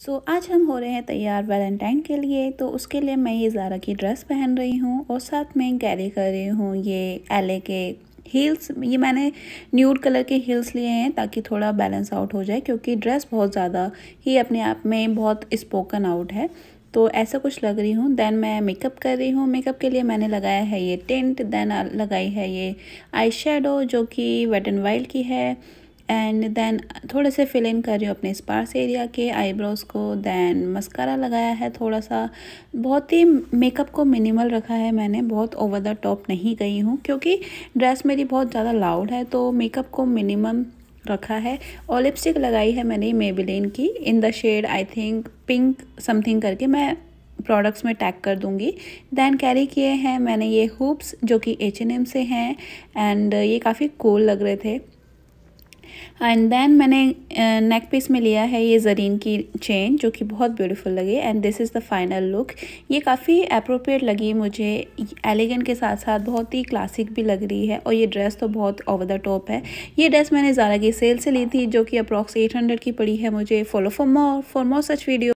सो so, आज हम हो रहे हैं तैयार वैलेंटाइन के लिए तो उसके लिए मैं ये ज़ारा की ड्रेस पहन रही हूँ और साथ में कैरी कर रही हूँ ये एले के हील्स ये मैंने न्यूड कलर के हील्स लिए हैं ताकि थोड़ा बैलेंस आउट हो जाए क्योंकि ड्रेस बहुत ज़्यादा ही अपने आप में बहुत स्पोकन आउट है तो ऐसा कुछ लग रही हूँ देन मैं मेकअप कर रही हूँ मेकअप के लिए मैंने लगाया है ये टेंट देन लगाई है ये आई जो कि वेट एंड वाइल्ड की है एंड देन थोड़े से फिल इन कर रही हूँ अपने स्पार्स एरिया के आईब्रोज़ को दैन मस्कारा लगाया है थोड़ा सा बहुत ही मेकअप को मिनिमल रखा है मैंने बहुत ओवर द टॉप नहीं गई हूँ क्योंकि ड्रेस मेरी बहुत ज़्यादा लाउड है तो मेकअप को मिनिमम रखा है और लिपस्टिक लगाई है मैंने मेबिलिन की in the shade I think pink something करके मैं प्रोडक्ट्स में टैग कर दूंगी दैन कैरी किए हैं मैंने ये हुप्स जो कि एच एन एम से हैं एंड ये काफ़ी कूल लग रहे थे एंड देन मैंने नेक पीस में लिया है ये जरीन की चेन जो कि बहुत ब्यूटीफुल लगी and this is the final look ये काफ़ी अप्रोप्रिएट लगी मुझे एलिगेंट के साथ साथ बहुत ही क्लासिक भी लग रही है और ये ड्रेस तो बहुत ओवर द टॉप है ये ड्रेस मैंने ज़्यादा की सेल से ली थी जो कि अप्रॉक्स एट हंड्रेड की पड़ी है मुझे follow for more for more such video